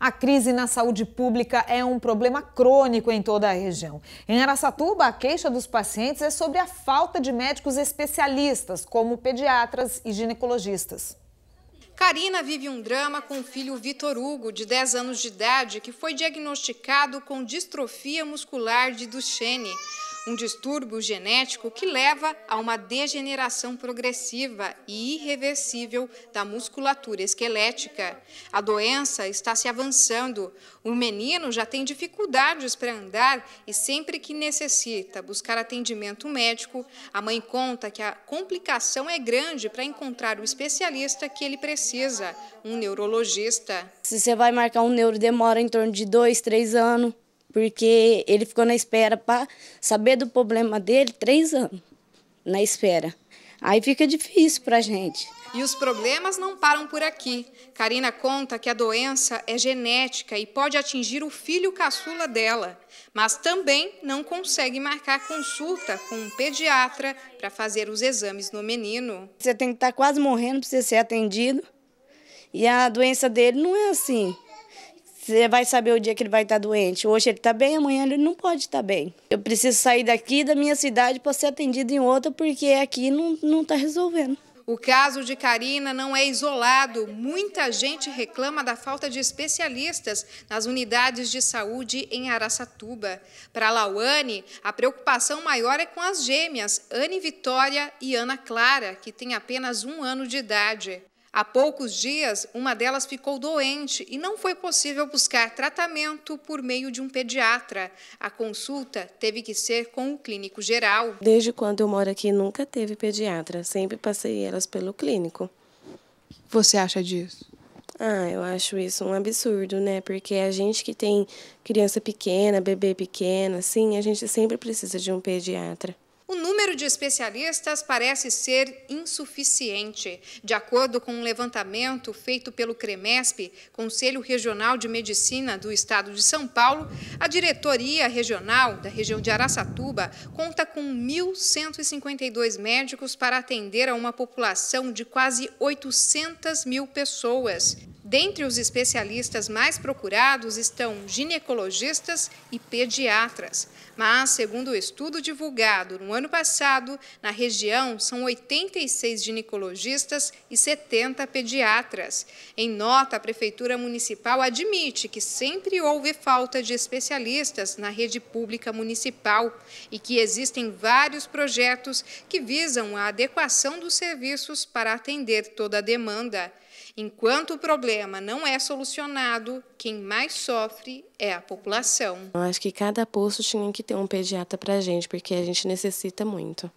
A crise na saúde pública é um problema crônico em toda a região. Em Araçatuba, a queixa dos pacientes é sobre a falta de médicos especialistas, como pediatras e ginecologistas. Karina vive um drama com o filho Vitor Hugo, de 10 anos de idade, que foi diagnosticado com distrofia muscular de Duchenne um distúrbio genético que leva a uma degeneração progressiva e irreversível da musculatura esquelética. A doença está se avançando. O menino já tem dificuldades para andar e sempre que necessita buscar atendimento médico, a mãe conta que a complicação é grande para encontrar o especialista que ele precisa, um neurologista. Se você vai marcar um neuro, demora em torno de dois, três anos porque ele ficou na espera para saber do problema dele três anos na espera. Aí fica difícil para a gente. E os problemas não param por aqui. Karina conta que a doença é genética e pode atingir o filho caçula dela, mas também não consegue marcar consulta com um pediatra para fazer os exames no menino. Você tem que estar tá quase morrendo para você ser atendido. E a doença dele não é assim. Você vai saber o dia que ele vai estar tá doente. Hoje ele está bem, amanhã ele não pode estar tá bem. Eu preciso sair daqui da minha cidade para ser atendido em outra, porque aqui não está resolvendo. O caso de Karina não é isolado. Muita gente reclama da falta de especialistas nas unidades de saúde em Araçatuba. Para Lauane, a preocupação maior é com as gêmeas, Anne Vitória e Ana Clara, que têm apenas um ano de idade. Há poucos dias, uma delas ficou doente e não foi possível buscar tratamento por meio de um pediatra. A consulta teve que ser com o clínico geral. Desde quando eu moro aqui, nunca teve pediatra. Sempre passei elas pelo clínico. Você acha disso? Ah, eu acho isso um absurdo, né? Porque a gente que tem criança pequena, bebê pequena, assim, a gente sempre precisa de um pediatra o número de especialistas parece ser insuficiente. De acordo com um levantamento feito pelo CREMESP, Conselho Regional de Medicina do Estado de São Paulo, a diretoria regional da região de Araçatuba conta com 1.152 médicos para atender a uma população de quase 800 mil pessoas. Dentre os especialistas mais procurados estão ginecologistas e pediatras. Mas, segundo o estudo divulgado no ano passado, na região são 86 ginecologistas e 70 pediatras. Em nota, a Prefeitura Municipal admite que sempre houve falta de especialistas na rede pública municipal e que existem vários projetos que visam a adequação dos serviços para atender toda a demanda. Enquanto o problema problema não é solucionado, quem mais sofre é a população. Eu acho que cada posto tinha que ter um pediatra para a gente, porque a gente necessita muito.